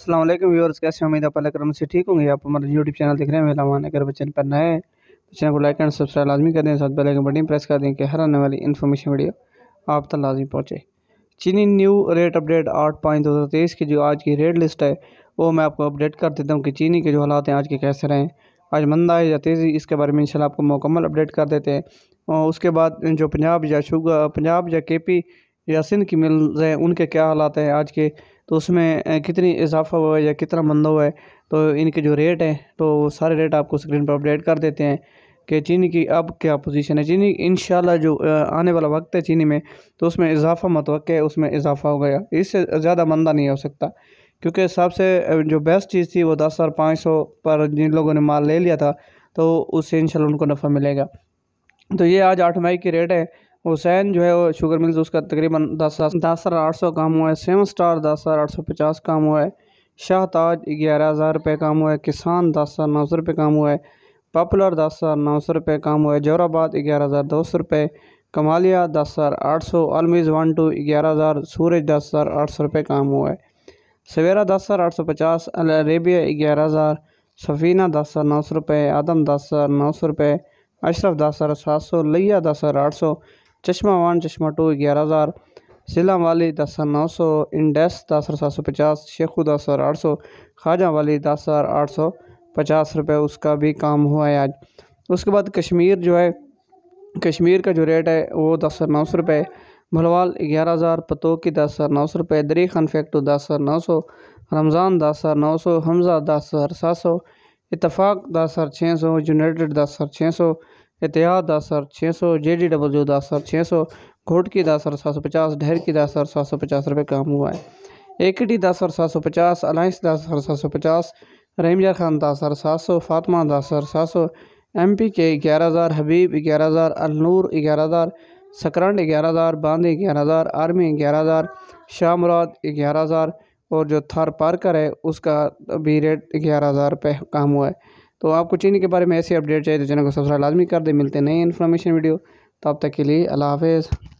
Aslam viewers कैसे उम्मीद आप करम से ठीक होंगे आप हमारे यूट्यूब चैनल देख रहे हैं मेरा मान अगर बच्चन पर नए तो चैनल को लाइक एंड सब्सक्राइब लाजमी कर दें साथ बेल आइकन बटन प्रेस कर दें कि हर आने वाली इन्फॉर्मेशन वीडियो आप तक लाजमी पहुँचे चीनी न्यू रेट अपडेट आठ पाँच दो हज़ार तेईस की जो आज की रेट लिस्ट है वो मैं आपको अपडेट कर देता हूँ कि चीनी के जो हालात हैं आज के कैसे रहें आज मंदा है या तेज़ी इसके बारे में इंशाल्लाह आपको मुकम्मल अपडेट कर देते हैं और उसके बाद जो पंजाब या शुगर पंजाब या के पी या सिंध की मिल्स हैं उनके क्या हालात हैं आज के तो उसमें कितनी इजाफा हुआ है या कितना मंदा हुआ है तो इनके जो रेट हैं तो सारे रेट आपको स्क्रीन पर अपडेट कर देते हैं कि चीनी की अब क्या पोजीशन है चीनी इन जो आने वाला वक्त है चीनी में तो उसमें इजाफा मतवक़ है उसमें इजाफा हो गया इससे ज़्यादा मंदा नहीं हो सकता क्योंकि सबसे जो बेस्ट चीज़ थी वो दस हज़ार पाँच सौ पर जिन लोगों ने माल ले लिया था तो उससे इंशाल्लाह उनको नफ़ा मिलेगा तो ये आज आठ मई की रेट है हुसैन जो है वो शुगर मिल्स उसका तकरीबन दस दस हज़ार आठ सौ काम हुआ है सेवन स्टार दस हज़ार आठ सौ पचास काम हुआ है शाहताज ग्यारह हज़ार रुपये काम हुआ है किसान दस हज़ार नौ सौ रुपये काम हुआ है पॉपुलर दस हज़ार नौ सौ रुपये काम हुआ है जोराबाद ग्यारह हज़ार दो सौ रुपये कमालिया दस हज़ार आठ सौ अलमीज़ वन टू ग्यारह हज़ार सूरज दस हज़ार आठ सौ रुपये काम हुआ है सवेरा दस हज़ार आठ सौ पचास अरेबिया ग्यारह हज़ार सफ़ीना दस हज़ार नौ सौ रुपये आदम दस हज़ार नौ सौ रुपये अशरफ दस हज़ार सात सौ लिया दस हज़ार आठ सौ चश्मा वन चश्मा टू ग्यारह हज़ार सिला वाली दस हज़ार नौ सौ इंडेस दस हज़ार सात सौ पचास शेखू दस हज़ार आठ सौ खाजा वाली दस हज़ार आठ सौ पचास रुपये उसका भी काम हुआ है आज उसके बाद कश्मीर जो है कश्मीर का जो रेट है वो दस हज़ार नौ सौ रुपये भलवाल ग्यारह हज़ार पतोकी दस हज़ार नौ सौ रुपये दरी खान फैक्टू दस हज़ार नौ सौ रमज़ान दस हज़ार नौ सौ हमज़ा दस हज़ार सात सौ इतफाक़ दस हज़ार छः सौ यूनाइटेड दस हज़ार छः सौ इतिहाद दस सर छः सौ जे डी डब्ल्यू दस सर छः सौ घोट की दस सर सात सौ पचास ढेर की दस सर सात सौ पचास रुपये काम हुआ है ए डी दस सर सात सौ पचास अलायंस दस सर सात सौ पचास रहीमजा खान दा सर सात सौ फातमा दस सर सात सौ एम पी के ग्यारह हज़ार हबीब ग्यारह हज़ार अलनूर ग्यारह हज़ार सकरंड ग्यारह हज़ार बांदे ग्यारह हज़ार आर्मी ग्यारह हज़ार शाह मुराद ग्यारह हज़ार और जो थार पार्कर है उसका भी रेट ग्यारह हज़ार रुपये काम हुआ है तो आपको चीनी के बारे में ऐसी अपडेट चाहिए तो चैनल को सब्सक्राइब लाजमी कर दे मिलते नए इन्फॉर्मेशन वीडियो तो अब तक के लिए अल्लाह हाफिज़